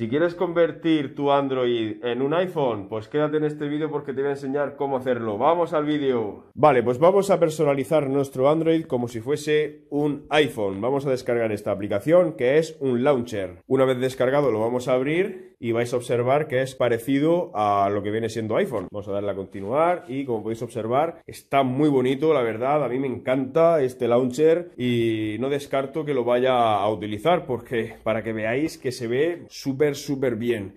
Si quieres convertir tu Android en un iPhone, pues quédate en este vídeo porque te voy a enseñar cómo hacerlo. ¡Vamos al vídeo! Vale, pues vamos a personalizar nuestro Android como si fuese un iPhone. Vamos a descargar esta aplicación que es un launcher. Una vez descargado lo vamos a abrir y vais a observar que es parecido a lo que viene siendo iPhone. Vamos a darle a continuar y como podéis observar está muy bonito, la verdad, a mí me encanta este launcher y no descarto que lo vaya a utilizar porque para que veáis que se ve súper súper bien.